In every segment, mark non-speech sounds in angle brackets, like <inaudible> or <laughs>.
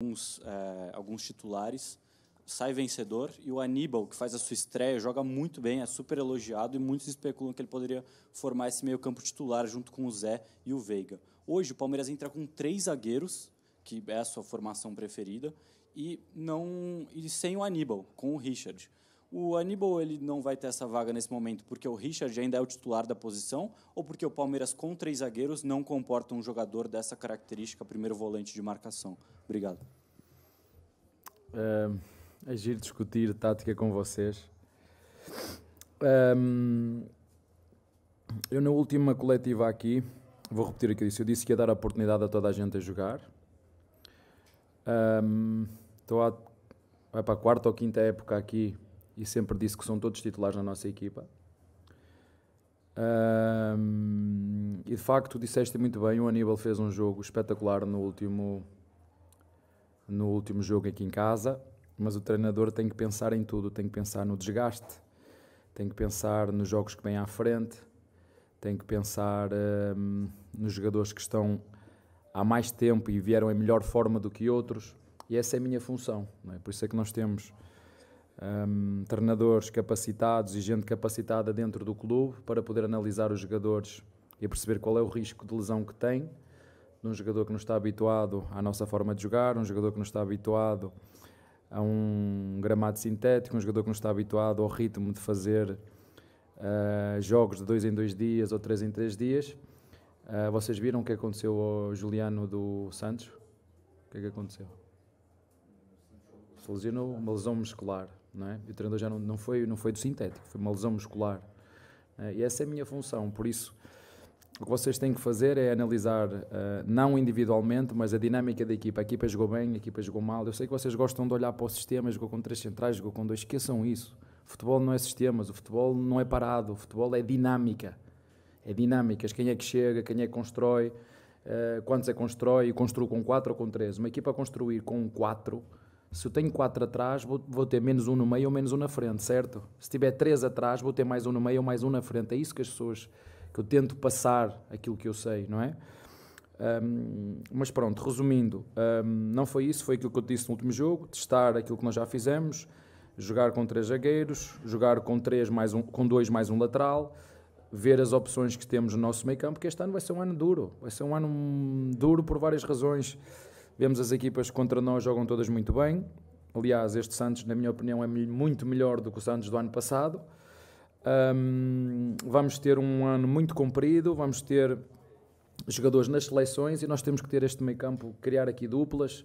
alguns, é, alguns titulares, sai vencedor. E o Aníbal, que faz a sua estreia, joga muito bem, é super elogiado e muitos especulam que ele poderia formar esse meio-campo titular junto com o Zé e o Veiga. Hoje o Palmeiras entra com três zagueiros, que é a sua formação preferida, e não e sem o Aníbal, com o Richard o Aníbal ele não vai ter essa vaga nesse momento porque o Richard ainda é o titular da posição ou porque o Palmeiras com três zagueiros não comporta um jogador dessa característica, primeiro volante de marcação? Obrigado. É, é giro discutir tática com vocês. É, eu, na última coletiva aqui, vou repetir o que eu disse. Eu disse que ia dar a oportunidade a toda a gente a jogar. Estou um, a, vai para a quarta ou quinta época aqui e sempre disse que são todos titulares na nossa equipa. Um, e de facto, disseste muito bem, o Aníbal fez um jogo espetacular no último, no último jogo aqui em casa, mas o treinador tem que pensar em tudo, tem que pensar no desgaste, tem que pensar nos jogos que vêm à frente, tem que pensar um, nos jogadores que estão há mais tempo e vieram em melhor forma do que outros, e essa é a minha função, é? por isso é que nós temos um, treinadores capacitados e gente capacitada dentro do clube para poder analisar os jogadores e perceber qual é o risco de lesão que tem, de um jogador que não está habituado à nossa forma de jogar, um jogador que não está habituado a um gramado sintético, um jogador que não está habituado ao ritmo de fazer uh, jogos de dois em dois dias ou três em três dias. Uh, vocês viram o que aconteceu ao Juliano do Santos? O que é que aconteceu? Se lesionou uma lesão muscular não é? O treinador já não, não, foi, não foi do sintético, foi uma lesão muscular. Eh, e essa é a minha função, por isso o que vocês têm que fazer é analisar, uh, não individualmente, mas a dinâmica da equipa. A equipa jogou bem, a equipa jogou mal. Eu sei que vocês gostam de olhar para o sistema, jogou com três centrais, jogou com dois. Esqueçam isso. O futebol não é sistemas, o futebol não é parado, o futebol é dinâmica. É dinâmicas. Quem é que chega, quem é que constrói, uh, quantos é que constrói, construiu com quatro ou com três. Uma equipa a construir com quatro se eu tenho 4 atrás, vou, vou, ter menos um no meio ou menos um na frente, certo? Se tiver 3 atrás, vou ter mais um no meio ou mais um na frente. É isso que as pessoas que eu tento passar aquilo que eu sei, não é? Um, mas pronto, resumindo, um, não foi isso, foi aquilo que eu disse no último jogo, testar aquilo que nós já fizemos, jogar com três zagueiros, jogar com três mais um, com dois mais um lateral, ver as opções que temos no nosso meio campo, porque este ano vai ser um ano duro, vai ser um ano duro por várias razões Vemos as equipas contra nós jogam todas muito bem. Aliás, este Santos, na minha opinião, é muito melhor do que o Santos do ano passado. Um, vamos ter um ano muito comprido, vamos ter jogadores nas seleções e nós temos que ter este meio campo, criar aqui duplas,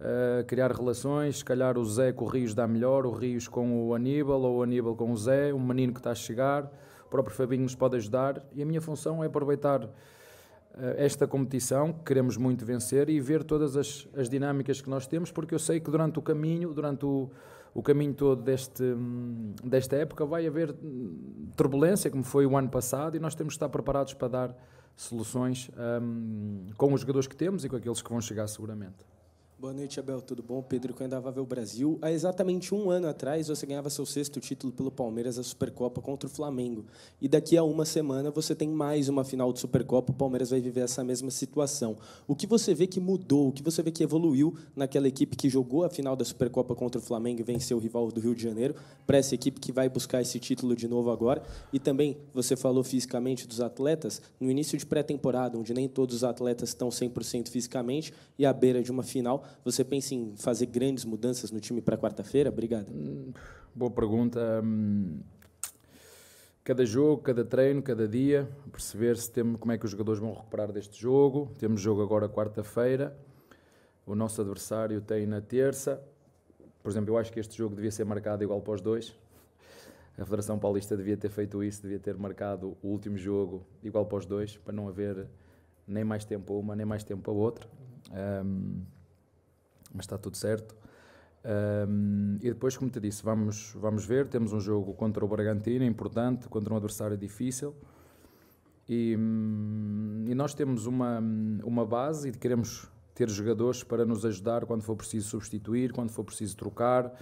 uh, criar relações, se calhar o Zé com o Rios dá melhor, o Rios com o Aníbal, ou o Aníbal com o Zé, um menino que está a chegar, o próprio Fabinho nos pode ajudar e a minha função é aproveitar eh, esta competição, queremos muito vencer e ver todas as, as dinâmicas que nós temos, porque eu sei que durante o caminho, durante o, o caminho todo deste, hum, desta época, vai haver hum, turbulência, como foi o ano passado, e nós temos que estar preparados para dar soluções um, com os jogadores que temos e com aqueles que vão chegar seguramente. Boa noite, Abel. Tudo bom? Pedro Candavável Brasil. Há exatamente um ano atrás, você ganhava seu sexto título pelo Palmeiras, a Supercopa contra o Flamengo. E daqui a uma semana, você tem mais uma final de Supercopa. O Palmeiras vai viver essa mesma situação. O que você vê que mudou? O que você vê que evoluiu naquela equipe que jogou a final da Supercopa contra o Flamengo e venceu o rival do Rio de Janeiro, para essa equipe que vai buscar esse título de novo agora? E também, você falou fisicamente dos atletas. No início de pré-temporada, onde nem todos os atletas estão 100% fisicamente e à beira de uma final, você pensa em fazer grandes mudanças no time para quarta-feira? Obrigado. Hum, boa pergunta. Hum, cada jogo, cada treino, cada dia, perceber se temos, como é que os jogadores vão recuperar deste jogo. Temos jogo agora quarta-feira. O nosso adversário tem na terça. Por exemplo, eu acho que este jogo devia ser marcado igual para os dois. A Federação Paulista devia ter feito isso, devia ter marcado o último jogo igual para os dois, para não haver nem mais tempo a uma, nem mais tempo a outra. Um, mas está tudo certo. Um, e depois, como te disse, vamos, vamos ver. Temos um jogo contra o Bragantino, importante, contra um adversário difícil. E, hum, e, nós temos uma, uma base e queremos ter jogadores para nos ajudar quando for preciso substituir, quando for preciso trocar.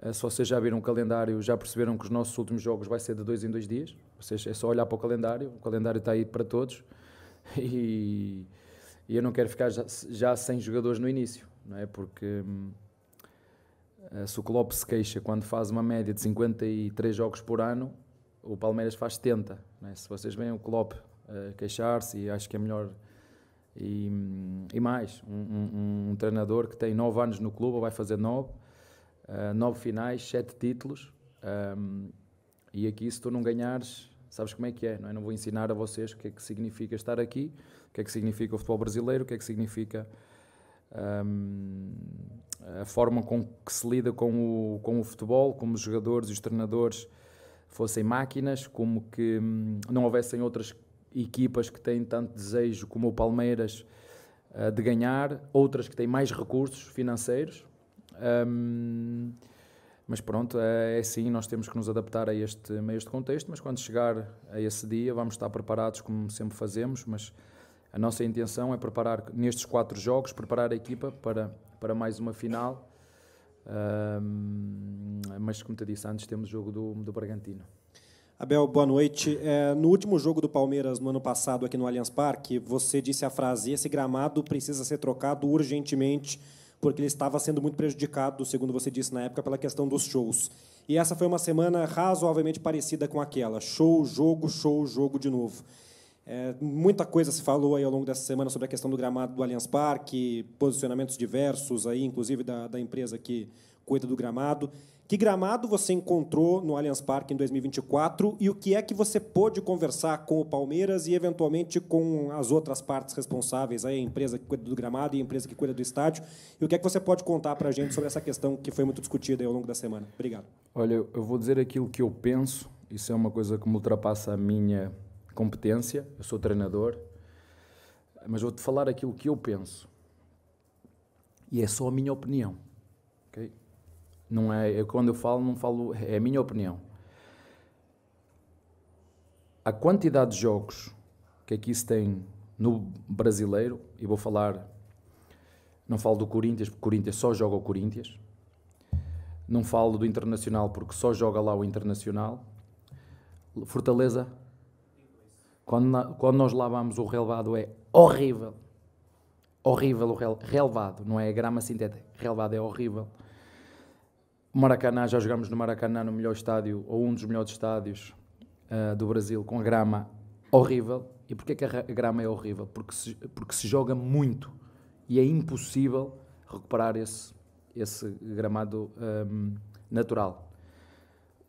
Ah, se vocês já viram o calendário, já perceberam que os nossos últimos jogos vai ser de dois em dois dias. Vocês, é só olhar para o calendário, o calendário está aí para todos. <laughs> E, e eu não quero ficar já, já sem jogadores no início não é? Porque se o Klopp se queixa quando faz uma média de 53 jogos por ano, o Palmeiras faz 70. É? Se vocês veem o Klopp eh, queixar-se, e acho que é melhor. E, hum, e mais, um, um, um, treinador que tem 9 anos no clube, ou vai fazer 9, 9 eh, finais, 7 títulos. Um, e aqui, se tu não ganhares, sabes como é que é, não é? Não vou ensinar a vocês o que é que significa estar aqui, o que é que significa o futebol brasileiro, o que é que significa um, a forma com que se lida com o, com o futebol, como os jogadores e os treinadores fossem máquinas, como que hum, não houvessem outras equipas que têm tanto desejo como o Palmeiras uh, de ganhar, outras que têm mais recursos financeiros. Um, mas pronto, é, é assim, nós temos que nos adaptar a este, a este contexto, mas quando chegar a esse dia vamos estar preparados como sempre fazemos, mas a nossa intenção é preparar, nestes quatro jogos, preparar a equipa para, para mais uma final. Um, mas, como te disse antes, temos o jogo do, do Bragantino. Abel, boa noite. É, no último jogo do Palmeiras, no ano passado, aqui no Allianz Parque, você disse a frase: esse gramado precisa ser trocado urgentemente, porque ele estava sendo muito prejudicado, segundo você disse na época, pela questão dos shows. E essa foi uma semana razoavelmente parecida com aquela: show, jogo, show, jogo de novo. É, muita coisa se falou aí ao longo dessa semana sobre a questão do gramado do Allianz Parque, posicionamentos diversos, aí, inclusive da, da empresa que cuida do gramado. Que gramado você encontrou no Allianz Parque em 2024 e o que é que você pôde conversar com o Palmeiras e, eventualmente, com as outras partes responsáveis, aí, a empresa que cuida do gramado e a empresa que cuida do estádio? E o que é que você pode contar para a gente sobre essa questão que foi muito discutida ao longo da semana? Obrigado. Olha, eu vou dizer aquilo que eu penso, isso é uma coisa que me ultrapassa a minha competência, eu sou treinador, mas vou-te falar aquilo que eu penso. E é só a minha opinião. Okay? Não é, eu, é quando eu falo, não falo, é a minha opinião. A quantidade de jogos que aqui se tem no brasileiro, e vou falar, não falo do Corinthians, porque o Corinthians só joga o Corinthians, não falo do Internacional, porque só joga lá o Internacional, Fortaleza quando, quando nós lavamos o relevado é horrível. Horrível o rel, relevado, não é grama sintética. Relevado é horrível. Maracanã, já jogamos no Maracanã, no melhor estádio, ou um dos melhores estádios uh, do Brasil, com grama horrível. E porquê que a grama é horrível? Porque se, porque se joga muito e é impossível recuperar esse, esse gramado um, ehm, natural.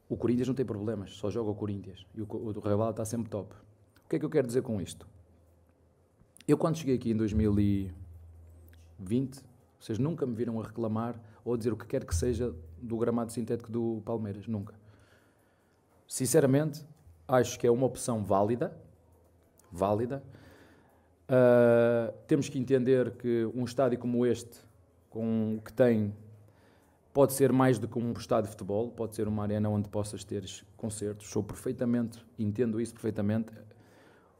O Corinthians não tem problemas, só joga o Corinthians. E o, o do Real está sempre top. O que é que eu quero dizer com isto? Eu, quando cheguei aqui em 2020, vocês nunca me viram a reclamar ou a dizer o que quer que seja do gramado sintético do Palmeiras, nunca. Sinceramente, acho que é uma opção válida, válida. Uh, temos que entender que um estádio como este, com o que tem, pode ser mais do que um estádio de futebol, pode ser uma arena onde possas ter concertos. Sou perfeitamente, entendo isso perfeitamente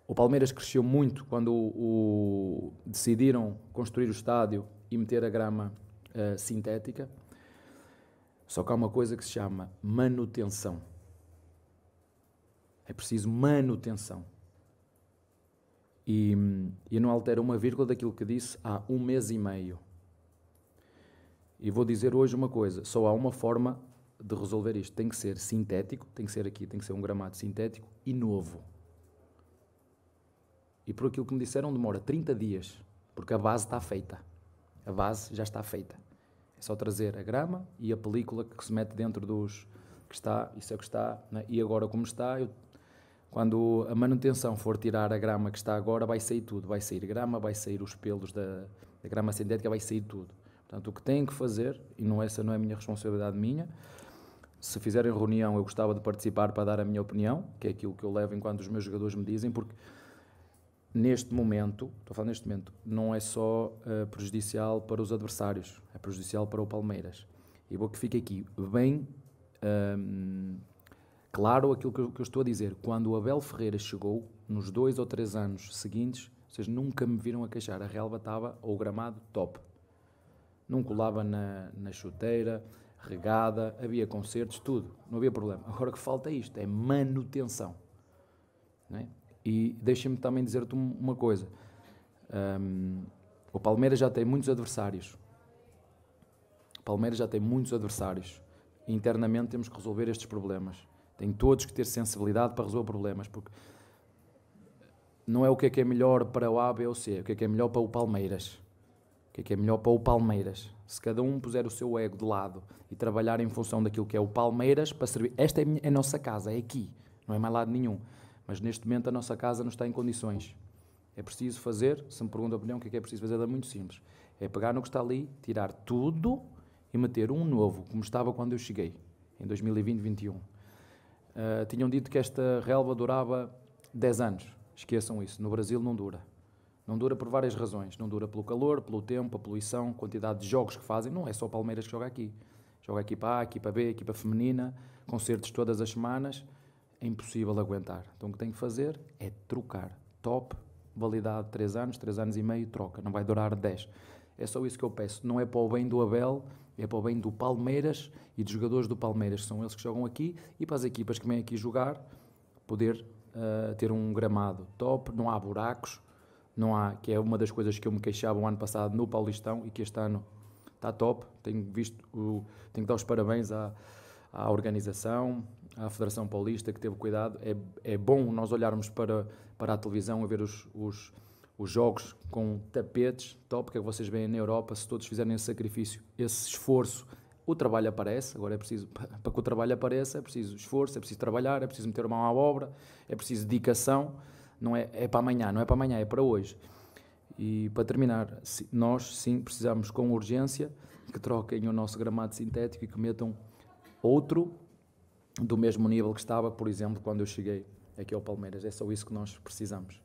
o Palmeiras cresceu muito quando o, o, decidiram construir o estádio e meter a grama uh, sintética. Só que há uma coisa que se chama manutenção. É preciso manutenção. E eu não altero uma vírgula daquilo que disse há um mês e meio. E vou dizer hoje uma coisa: só há uma forma de resolver isto. Tem que ser sintético, tem que ser aqui, tem que ser um gramado sintético e novo. E por aquilo que me disseram, demora 30 dias, porque a base está feita. A base já está feita. É só trazer a grama e a película que se mete dentro dos. que está, isso é que está, né? e agora como está, eu, quando a manutenção for tirar a grama que está agora, vai sair tudo. Vai sair grama, vai sair os pelos da, da grama sintética, vai sair tudo. Portanto, o que têm que fazer, e não, é, essa não é a minha responsabilidade minha, se fizerem reunião, eu gostava de participar para dar a minha opinião, que é aquilo que eu levo enquanto os meus jogadores me dizem, porque neste momento, estou a falar neste momento, não é só uh, prejudicial para os adversários, é prejudicial para o Palmeiras. E vou que fique aqui bem um, ehm, claro aquilo que eu, que eu, estou a dizer. Quando o Abel Ferreira chegou, nos dois ou três anos seguintes, vocês nunca me viram a queixar. A relva estava, ou o gramado, top. Não colava na, na chuteira, regada, havia concertos, tudo. Não havia problema. Agora o que falta é isto, é manutenção. Não é? E deixa-me também dizer-te uma coisa: um, o Palmeiras já tem muitos adversários. O Palmeiras já tem muitos adversários. Internamente temos que resolver estes problemas. Tem todos que ter sensibilidade para resolver problemas, porque não é o que é que é melhor para o A, B ou C, é o que é que é melhor para o Palmeiras. O que é que é melhor para o Palmeiras? Se cada um puser o seu ego de lado e trabalhar em função daquilo que é o Palmeiras, para servir. Esta é a é nossa casa, é aqui, não é mais lado nenhum. Mas neste momento a nossa casa não está em condições. É preciso fazer, se me pergunta a opinião, o que é que é preciso fazer? É muito simples. É pegar no que está ali, tirar tudo e meter um novo, como estava quando eu cheguei, em 2020 2021. Uh, tinham dito que esta relva durava 10 anos. Esqueçam isso. No Brasil não dura. Não dura por várias razões. Não dura pelo calor, pelo tempo, a poluição, quantidade de jogos que fazem. Não é só Palmeiras que joga aqui. Joga equipa A, equipa B, equipa feminina, concertos todas as semanas é impossível aguentar. Então o que tem que fazer é trocar. Top, validade 3 anos, 3 anos e meio, troca. Não vai durar 10. É só isso que eu peço. Não é para o bem do Abel, é para o bem do Palmeiras e dos jogadores do Palmeiras, que são eles que jogam aqui, e para as equipas que vêm aqui jogar, poder uh, ter um gramado top, não há buracos, não há, que é uma das coisas que eu me queixava o ano passado no Paulistão e que este ano está top. Tenho visto, o, tenho que dar os parabéns à, à organização, à Federação Paulista que teve cuidado. É, é bom nós olharmos para, para a televisão e ver os, os, os jogos com tapetes top, que é que vocês veem na Europa, se todos fizerem esse sacrifício, esse esforço, o trabalho aparece, agora é preciso, <laughs> para que o trabalho apareça, é preciso esforço, é preciso trabalhar, é preciso meter a mão à obra, é preciso dedicação, não é, é para amanhã, não é para amanhã, é para hoje. E para terminar, nós sim precisamos com urgência que troquem o nosso gramado sintético e que metam outro do mesmo nível que estava, por exemplo, quando eu cheguei aqui ao Palmeiras. É só isso que nós precisamos.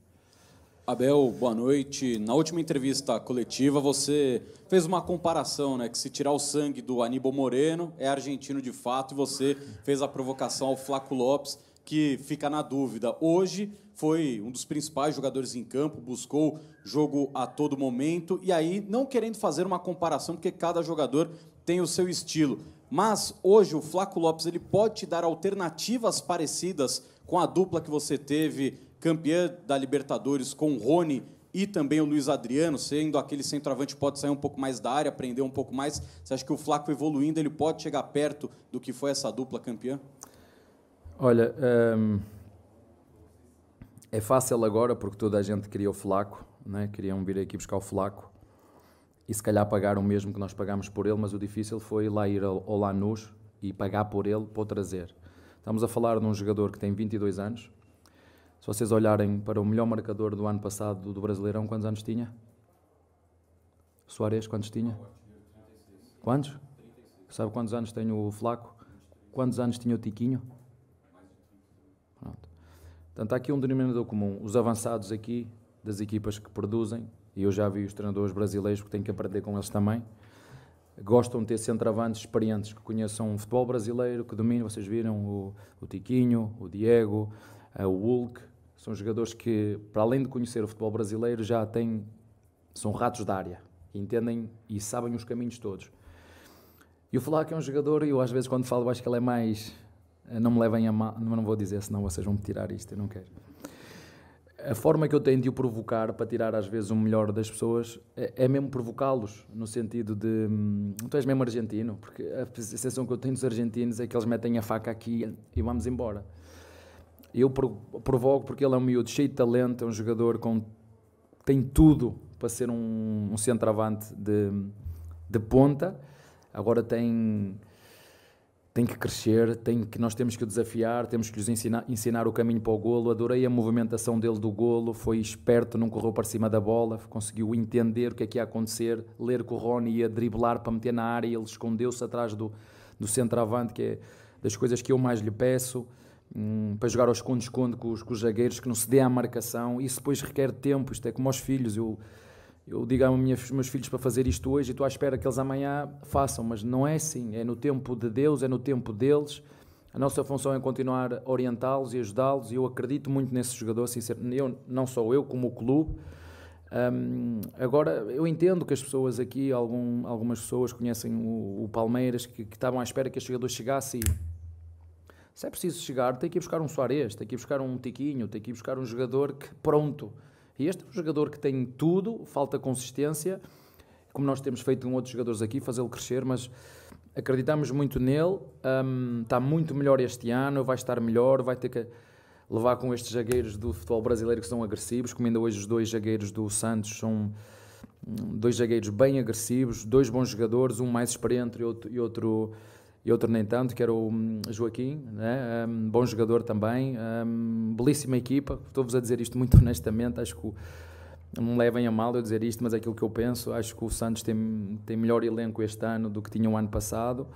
Abel, boa noite. Na última entrevista coletiva, você fez uma comparação, né? Que se tirar o sangue do Aníbal Moreno, é argentino de fato, e você fez a provocação ao Flaco Lopes, que fica na dúvida. Hoje foi um dos principais jogadores em campo, buscou jogo a todo momento, e aí, não querendo fazer uma comparação, porque cada jogador tem o seu estilo. Mas hoje o Flaco Lopes ele pode te dar alternativas parecidas com a dupla que você teve, campeã da Libertadores com o Rony e também o Luiz Adriano, sendo aquele centroavante pode sair um pouco mais da área, aprender um pouco mais. Você acha que o Flaco evoluindo ele pode chegar perto do que foi essa dupla campeã? Olha, hum, é fácil agora porque toda a gente queria o Flaco, né? queriam vir aqui buscar o Flaco e se calhar pagaram o mesmo que nós pagámos por ele, mas o difícil foi lá ir ao, ao Lanús e pagar por ele para o trazer. Estamos a falar de um jogador que tem 22 anos. Se vocês olharem para o melhor marcador do ano passado do Brasileirão, quantos anos tinha? Soares, quantos tinha? Quantos? Sabe quantos anos tem o Flaco? Quantos anos tinha o Tiquinho? Pronto. Portanto, há aqui um denominador comum. Os avançados aqui, das equipas que produzem, e eu já vi os treinadores brasileiros que têm que aprender com eles também. Gostam de ter centravantes experientes que conheçam o futebol brasileiro, que dominam Vocês viram o, o Tiquinho, o Diego, eh, o Hulk. São jogadores que, para além de conhecer o futebol brasileiro, já têm, são ratos da área. Entendem e sabem os caminhos todos. E o Flaco é um jogador, e eu às vezes quando falo acho que ele é mais. Eh, não me levem a mal, não vou dizer, senão vocês vão me tirar isto, eu não quero a forma que eu tenho de o provocar para tirar às vezes o melhor das pessoas é, é mesmo provocá-los, no sentido de hum, tu és mesmo argentino, porque a sensação que eu tenho dos argentinos é que eles metem a faca aqui e vamos embora. Eu provoco porque ele é um miúdo cheio de talento, é um jogador com tem tudo para ser um, um centroavante de, de ponta, agora tem tem que crescer, tem que nós temos que desafiar, temos que lhes ensinar, ensinar o caminho para o golo. Adorei a movimentação dele do golo, foi esperto, não correu para cima da bola, conseguiu entender o que é que ia acontecer, ler que o Rony ia driblar para meter na área, ele escondeu-se atrás do, do centroavante, que é das coisas que eu mais lhe peço. Hum, para jogar aos esconde-esconde com, com os zagueiros, que não se dê à marcação, isso depois requer tempo, isto é como aos filhos, eu eu digo aos meus filhos para fazer isto hoje e estou à espera que eles amanhã façam, mas não é assim. É no tempo de Deus, é no tempo deles. A nossa função é continuar a orientá-los e ajudá-los. E eu acredito muito nesse jogador, sinceramente. Eu, não só eu, como o clube. Um, agora, eu entendo que as pessoas aqui, algum, algumas pessoas conhecem o, o Palmeiras, que, que, estavam à espera que este jogador chegasse e. Se é preciso chegar, tem que ir buscar um Soares, tem que ir buscar um Tiquinho, tem que ir buscar um jogador que, pronto, e Este é um jogador que tem tudo, falta consistência, como nós temos feito com outros jogadores aqui, fazê-lo crescer, mas acreditamos muito nele. Um, está muito melhor este ano, vai estar melhor, vai ter que levar com estes zagueiros do futebol brasileiro que são agressivos, como ainda hoje os dois zagueiros do Santos são hum, dois zagueiros bem agressivos, dois bons jogadores, um mais experiente e outro, e outro e outro nem tanto, que era o hum, Joaquim, né? um, bom jogador também, um, belíssima equipa. Estou-vos a dizer isto muito <laughs> honestamente, acho que não me levem a mal eu dizer isto, mas é aquilo que eu penso. Acho que o Santos tem, tem melhor elenco este ano do que tinha o ano passado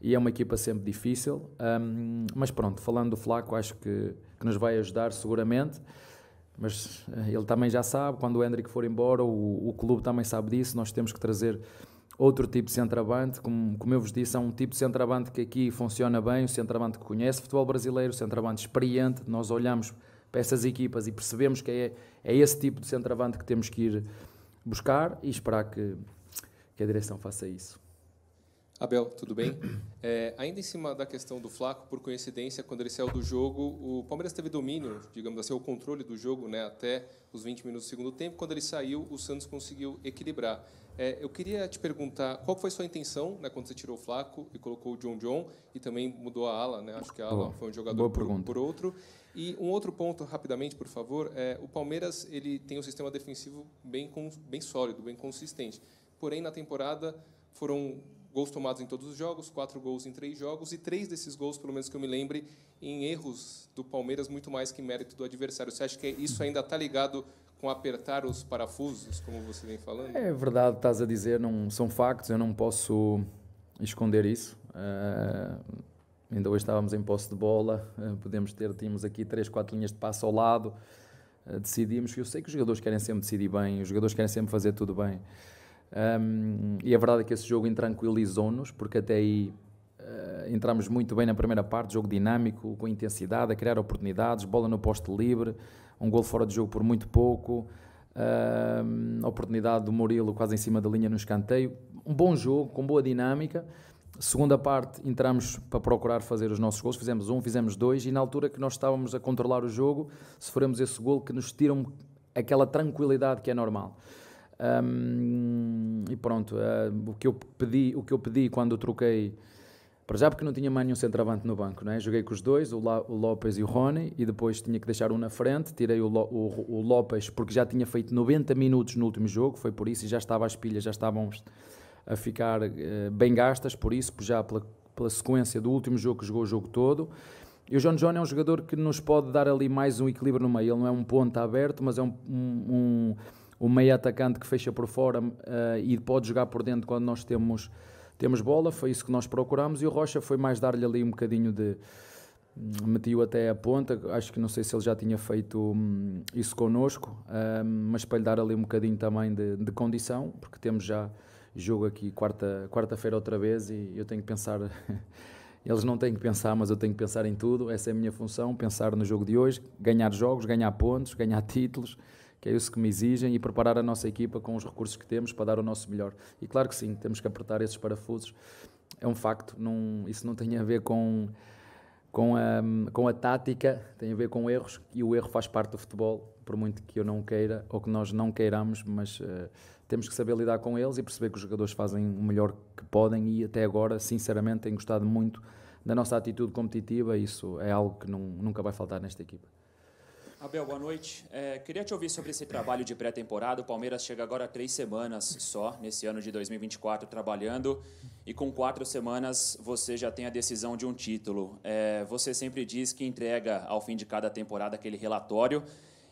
e é uma equipa sempre difícil. Um, mas pronto, falando do Flaco, acho que, que nos vai ajudar seguramente. Mas eh, ele também já sabe, quando o Hendrick for embora, o, o clube também sabe disso. Nós temos que trazer outro tipo de centroavante, como, como eu vos disse, é um tipo de centroavante que aqui funciona bem, o centroavante que conhece futebol brasileiro, o centroavante experiente, nós olhamos para essas equipas e percebemos que é, é esse tipo de centroavante que temos que ir buscar e esperar que, que a direção faça isso. Abel, tudo bem? É, ainda em cima da questão do Flaco, por coincidência, quando ele saiu do jogo, o Palmeiras teve domínio, digamos assim, o controle do jogo né, até os 20 minutos do segundo tempo. Quando ele saiu, o Santos conseguiu equilibrar. É, eu queria te perguntar qual foi sua intenção né, quando você tirou o Flaco e colocou o John John e também mudou a ala, né? Acho que a ala boa, foi um jogador por, por, outro. E um outro ponto, rapidamente, por favor, é, o Palmeiras ele tem um sistema defensivo bem, bem sólido, bem consistente. Porém, na temporada foram gols tomados em todos os jogos, quatro gols em três jogos e três desses gols, pelo menos que eu me lembre, em erros do Palmeiras muito mais que mérito do adversário. Você acha que isso ainda está ligado com apertar os parafusos, como você vem falando? É verdade, estás a dizer, não, são factos, eu não posso esconder isso. Uh, ainda hoje estávamos em posse de bola, uh, podemos ter, tínhamos aqui três, quatro linhas de passo ao lado, uh, decidimos, eu sei que os jogadores querem sempre decidir bem, os jogadores querem sempre fazer tudo bem. Um, ehm, e a verdade é que esse jogo intranquilizou-nos, porque até aí uh, entramos muito bem na primeira parte, jogo dinâmico, com intensidade, a criar oportunidades, bola no poste livre, um gol fora de jogo por muito pouco, uh, oportunidade do Murilo quase em cima da linha no escanteio. Um bom jogo, com boa dinâmica. Segunda parte, entramos para procurar fazer os nossos gols. Fizemos um, fizemos dois, e na altura que nós estávamos a controlar o jogo, sofremos esse gol que nos tira aquela tranquilidade que é normal. Um, e pronto, uh, o, que eu pedi, o que eu pedi quando troquei para já porque não tinha mais nenhum centroavante no banco, é? joguei com os dois, o, La, o López e o Rony, e depois tinha que deixar um na frente, tirei o, Lo, o, o, López porque já tinha feito 90 minutos no último jogo, foi por isso, e já estava as pilhas, já estavam eh, a ficar eh, bem gastas, por isso, já pela, pela sequência do último jogo que jogou o jogo todo. E o de John é um jogador que nos pode dar ali mais um equilíbrio no meio. Ele não é um ponta aberto, mas é um, um, um, um meio atacante que fecha por fora uh, e pode jogar por dentro quando nós temos temos bola, foi isso que nós procurámos e o Rocha foi mais dar-lhe ali um bocadinho de hum, metiu até a ponta, acho que não sei se ele já tinha feito hum, isso connosco, hum, mas para lhe dar ali um bocadinho também de, de condição, porque temos já jogo aqui quarta-feira quarta outra vez e eu tenho que pensar, <laughs> eles não têm que pensar, mas eu tenho que pensar em tudo, essa é a minha função, pensar no jogo de hoje, ganhar jogos, ganhar pontos, ganhar títulos, que é isso que me exigem, e preparar a nossa equipa com os recursos que temos para dar o nosso melhor. E claro que sim, temos que apertar esses parafusos, é um facto, não, isso não tem a ver com, com, a, com a tática, tem a ver com erros, e o erro faz parte do futebol, por muito que eu não queira ou que nós não queiramos, mas uh, temos que saber lidar com eles e perceber que os jogadores fazem o melhor que podem, e até agora, sinceramente, tenho gostado muito da nossa atitude competitiva, isso é algo que não, nunca vai faltar nesta equipa. Abel, boa noite. É, queria te ouvir sobre esse trabalho de pré-temporada. O Palmeiras chega agora a três semanas só, nesse ano de 2024, trabalhando. E com quatro semanas você já tem a decisão de um título. É, você sempre diz que entrega ao fim de cada temporada aquele relatório.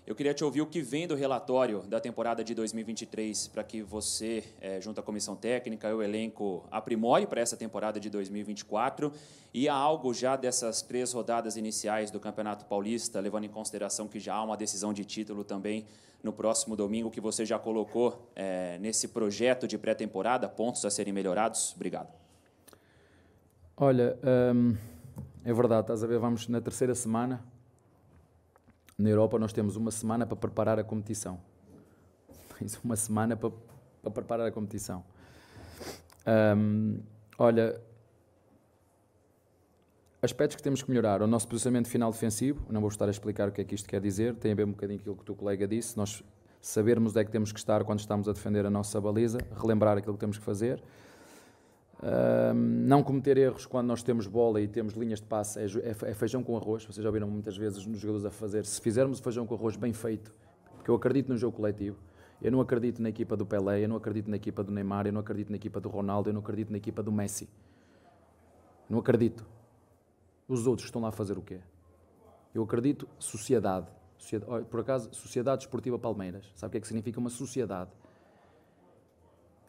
Eu queria te ouvir o que vem do relatório da temporada de 2023 para que você, é, junto à comissão técnica e o elenco, aprimore para essa temporada de 2024 e há algo já dessas três rodadas iniciais do Campeonato Paulista, levando em consideração que já há uma decisão de título também no próximo domingo que você já colocou é, nesse projeto de pré-temporada, pontos a serem melhorados. Obrigado. Olha, hum, é verdade, estás a ver, vamos na terceira semana na Europa nós temos uma semana para preparar a competição. Tens uma semana para, para preparar a competição. Um, olha, aspectos que temos que melhorar. O nosso posicionamento final defensivo, não vou estar a explicar o que é que isto quer dizer, tem a ver um bocadinho com aquilo que o teu colega disse, nós sabermos onde é que temos que estar quando estamos a defender a nossa baliza, relembrar aquilo que temos que fazer não cometer erros quando nós temos bola e temos linhas de passe é, é, é, feijão com arroz. Vocês já ouviram muitas vezes nos jogadores a fazer. Se fizermos feijão com arroz bem feito, porque eu acredito no jogo coletivo, eu não acredito na equipa do Pelé, eu não acredito na equipa do Neymar, eu não acredito na equipa do Ronaldo, eu não acredito na equipa do Messi. Não acredito. Os outros estão lá a fazer o quê? Eu acredito sociedade. sociedade por acaso, Sociedade Esportiva Palmeiras. Sabe o que é que significa uma sociedade?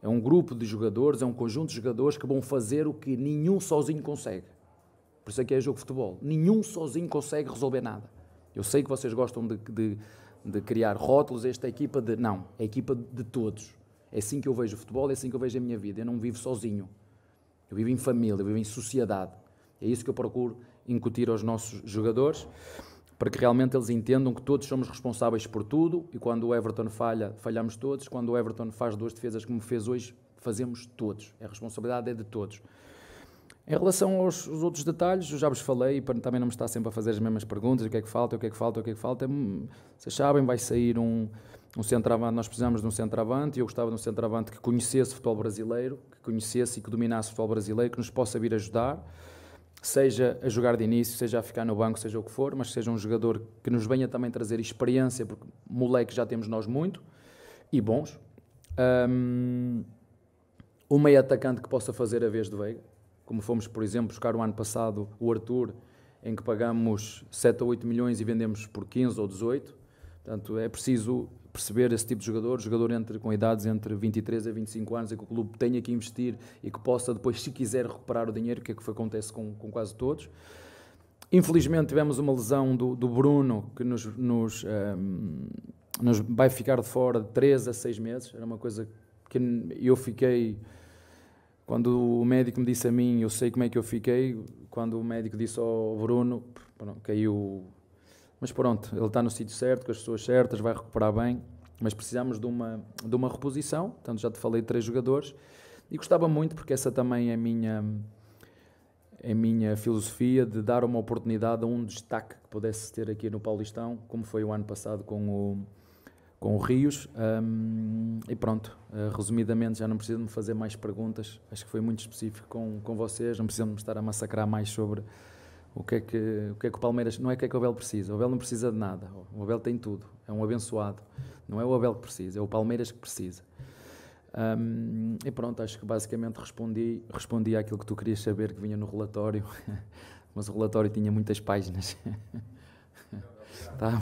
É um grupo de jogadores, é um conjunto de jogadores que vão fazer o que nenhum sozinho consegue. Por isso é que é jogo de futebol. Nenhum sozinho consegue resolver nada. Eu sei que vocês gostam de, de, de criar rótulos, esta equipa de. Não, é equipa de todos. É assim que eu vejo o futebol, é assim que eu vejo a minha vida. Eu não vivo sozinho. Eu vivo em família, eu vivo em sociedade. É isso que eu procuro incutir aos nossos jogadores para que realmente eles entendam que todos somos responsáveis por tudo e quando o Everton falha, falhamos todos, quando o Everton faz duas defesas como fez hoje, fazemos todos. A responsabilidade é de todos. Em relação aos, aos outros detalhes, eu já vos falei, para também não me estar sempre a fazer as mesmas perguntas, o que é que falta, o que é que falta, o que é que falta. Hum, vocês sabem, vai sair um, um centroavante, nós precisamos de um centroavante, e eu gostava de um centroavante que conhecesse o futebol brasileiro, que conhecesse e que dominasse o futebol brasileiro, que nos possa vir ajudar seja a jogar de início, seja a ficar no banco, seja o que for, mas seja um jogador que nos venha também trazer experiência, porque moleque já temos nós muito e bons. Um, meio atacante que possa fazer a vez de Veiga, como fomos, por exemplo, buscar o ano passado o Arthur, em que pagamos 7 ou 8 milhões e vendemos por 15 ou 18. Portanto, é preciso perceber esse tipo de jogador, jogador entre, com idades entre 23 a 25 anos e que o clube tenha que investir e que possa depois, se quiser, recuperar o dinheiro, que é que acontece com, com quase todos. Infelizmente tivemos uma lesão do, do Bruno que nos, nos, um, ehm, nos, vai ficar de fora de 3 a 6 meses. Era uma coisa que eu fiquei. Quando o médico me disse a mim, eu sei como é que eu fiquei. Quando o médico disse ao Bruno, pronto, caiu mas pronto, ele está no sítio certo, com as pessoas certas, vai recuperar bem. Mas precisamos de uma, de uma reposição, portanto já te falei de três jogadores. E gostava muito, porque essa também é a minha, é minha filosofia, de dar uma oportunidade a um destaque que pudesse ter aqui no Paulistão, como foi o ano passado com o, com o Rios. Um, e pronto, uh, resumidamente, já não preciso de me fazer mais perguntas. Acho que foi muito específico com, com vocês, não me estar a massacrar mais sobre o que é que o que é que o Palmeiras não é o que é que o Abel precisa o Abel não precisa de nada o Abel tem tudo é um abençoado não é o Abel que precisa é o Palmeiras que precisa um, e pronto acho que basicamente respondi respondi àquilo que tu querias saber que vinha no relatório <laughs> mas o relatório tinha muitas páginas <laughs> tá